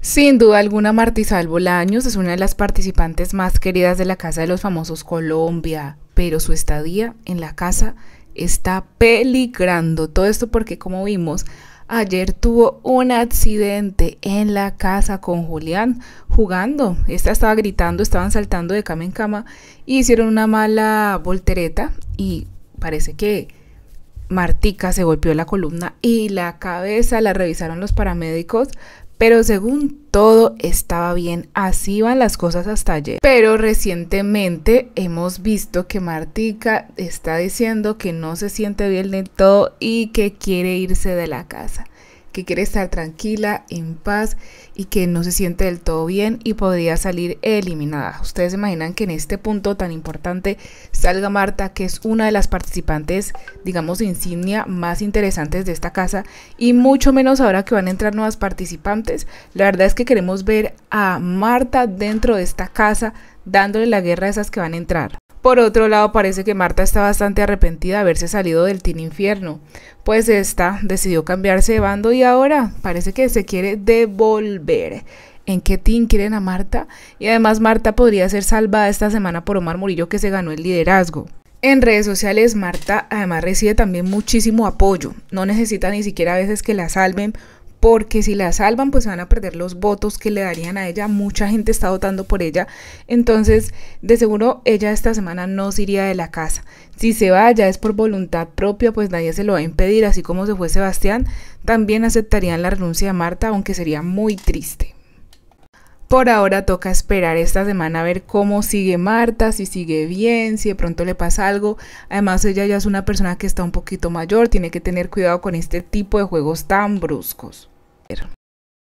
Sin duda alguna, Salvo Albolaños es una de las participantes más queridas de la Casa de los Famosos Colombia, pero su estadía en la casa está peligrando. Todo esto porque como vimos, ayer tuvo un accidente en la casa con Julián jugando. Esta estaba gritando, estaban saltando de cama en cama y hicieron una mala voltereta y parece que Martica se golpeó la columna y la cabeza la revisaron los paramédicos, pero según todo estaba bien, así van las cosas hasta ayer. Pero recientemente hemos visto que Martica está diciendo que no se siente bien de todo y que quiere irse de la casa que quiere estar tranquila, en paz y que no se siente del todo bien y podría salir eliminada. Ustedes se imaginan que en este punto tan importante salga Marta, que es una de las participantes, digamos, insignia más interesantes de esta casa y mucho menos ahora que van a entrar nuevas participantes. La verdad es que queremos ver a Marta dentro de esta casa dándole la guerra a esas que van a entrar. Por otro lado, parece que Marta está bastante arrepentida de haberse salido del team Infierno, pues esta decidió cambiarse de bando y ahora parece que se quiere devolver. ¿En qué team quieren a Marta? Y además Marta podría ser salvada esta semana por Omar Murillo que se ganó el liderazgo. En redes sociales Marta además recibe también muchísimo apoyo, no necesita ni siquiera a veces que la salven porque si la salvan pues se van a perder los votos que le darían a ella, mucha gente está votando por ella, entonces de seguro ella esta semana no se iría de la casa, si se va ya es por voluntad propia pues nadie se lo va a impedir, así como se fue Sebastián, también aceptarían la renuncia de Marta, aunque sería muy triste. Por ahora toca esperar esta semana a ver cómo sigue Marta, si sigue bien, si de pronto le pasa algo. Además ella ya es una persona que está un poquito mayor, tiene que tener cuidado con este tipo de juegos tan bruscos.